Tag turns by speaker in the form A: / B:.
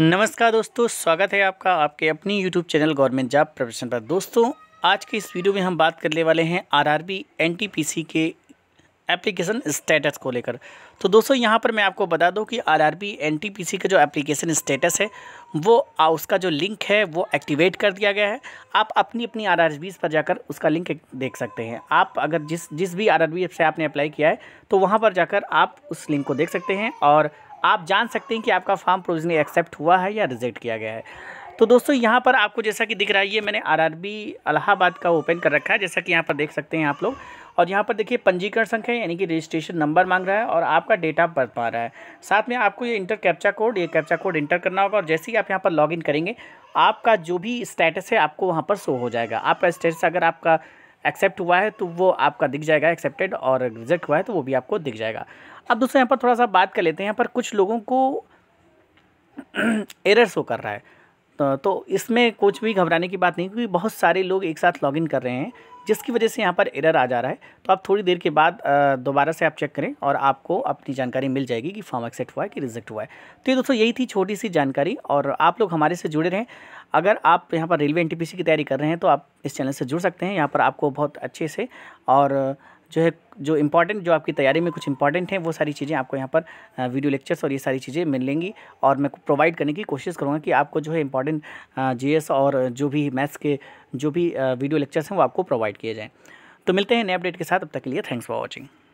A: नमस्कार दोस्तों स्वागत है आपका आपके अपनी यूट्यूब चैनल गवर्नमेंट जॉब प्रवेशन पर दोस्तों आज के इस वीडियो में हम बात करने वाले हैं आरआरबी एनटीपीसी के एप्लीकेशन स्टेटस को लेकर तो दोस्तों यहाँ पर मैं आपको बता दूँ कि R R B N T P C का जो एप्लीकेशन स्टेटस है वो आ, उसका जो लिंक है वो एक्टिवेट कर दिया गया है आप अपनी अपनी आर आर बीज पर जाकर उसका लिंक देख सकते हैं आप अगर जिस जिस भी आर आर बी से आपने अप्लाई किया है तो वहाँ पर जाकर आप उस लिंक को देख सकते हैं और आप जान सकते हैं कि आपका फॉर्म प्रोविजनली एक्सेप्ट हुआ है या रिजेक्ट किया गया है तो दोस्तों यहाँ पर आपको जैसा कि दिख रहा है ये मैंने आरआरबी इलाहाबाद का ओपन कर रखा है जैसा कि यहाँ पर देख सकते हैं आप लोग और यहाँ पर देखिए पंजीकरण संख्या यानी कि रजिस्ट्रेशन नंबर मांग रहा है और आपका डेट ऑफ बर्थ मांग रहा है साथ में आपको ये इंटर कैप्चा कोड ये कैप्चा कोड इंटर करना होगा और जैसे ही आप यहाँ पर लॉग करेंगे आपका जो भी स्टेटस है आपको वहाँ पर शो हो जाएगा आपका स्टेटस अगर आपका एक्सेप्ट हुआ है तो वो आपका दिख जाएगा एक्सेप्टेड और रिजेक्ट हुआ है तो वो भी आपको दिख जाएगा अब दोस्तों यहाँ पर थोड़ा सा बात कर लेते हैं यहाँ पर कुछ लोगों को एरर शो कर रहा है तो, तो इसमें कुछ भी घबराने की बात नहीं क्योंकि बहुत सारे लोग एक साथ लॉगिन कर रहे हैं जिसकी वजह से यहाँ पर एरर आ जा रहा है तो आप थोड़ी देर के बाद दोबारा से आप चेक करें और आपको अपनी जानकारी मिल जाएगी कि फॉर्म एक्सेप्ट हुआ है कि रिजेक्ट हुआ है तो ये दोस्तों यही थी छोटी सी जानकारी और आप लोग हमारे से जुड़े रहें अगर आप यहाँ पर रेलवे एन की तैयारी कर रहे हैं तो आप इस चैनल से जुड़ सकते हैं यहाँ पर आपको बहुत अच्छे से और जो है जो इम्पॉर्टेंट जो आपकी तैयारी में कुछ इंपॉर्टेंट है वो सारी चीज़ें आपको यहाँ पर वीडियो लेक्चर्स और ये सारी चीज़ें मिल लेंगी और मैं प्रोवाइड करने की कोशिश करूँगा कि आपको जो है इंपॉर्टेंट जीएस और जो भी मैथ्स के जो भी वीडियो लेक्चर्स हैं वो आपको प्रोवाइड किए जाएँ तो मिलते हैं नए अपडेट के साथ अब तक के लिए थैंक्स फॉर वॉचिंग